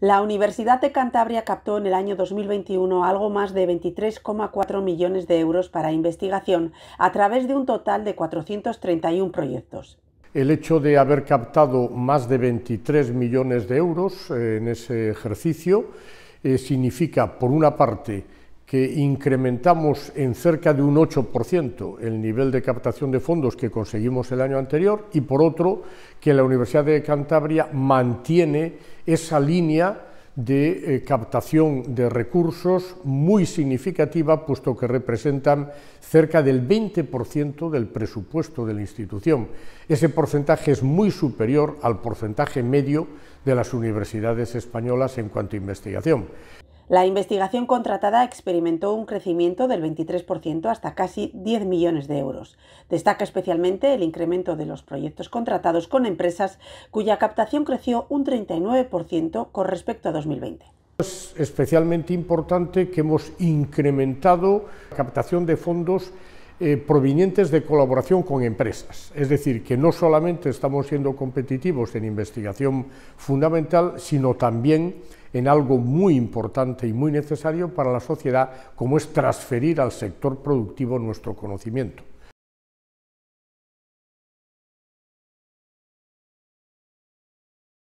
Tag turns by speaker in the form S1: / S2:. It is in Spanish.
S1: La Universidad de Cantabria captó en el año 2021 algo más de 23,4 millones de euros para investigación a través de un total de 431 proyectos.
S2: El hecho de haber captado más de 23 millones de euros eh, en ese ejercicio eh, significa, por una parte, que incrementamos en cerca de un 8% el nivel de captación de fondos que conseguimos el año anterior y por otro que la Universidad de Cantabria mantiene esa línea de eh, captación de recursos muy significativa, puesto que representan cerca del 20% del presupuesto de la institución. Ese porcentaje es muy superior al porcentaje medio de las universidades españolas en cuanto a investigación.
S1: La investigación contratada experimentó un crecimiento del 23% hasta casi 10 millones de euros. Destaca especialmente el incremento de los proyectos contratados con empresas cuya captación creció un 39% con respecto a 2020.
S2: Es especialmente importante que hemos incrementado la captación de fondos eh, provenientes de colaboración con empresas. Es decir, que no solamente estamos siendo competitivos en investigación fundamental, sino también en algo muy importante y muy necesario para la sociedad, como es transferir al sector productivo nuestro conocimiento.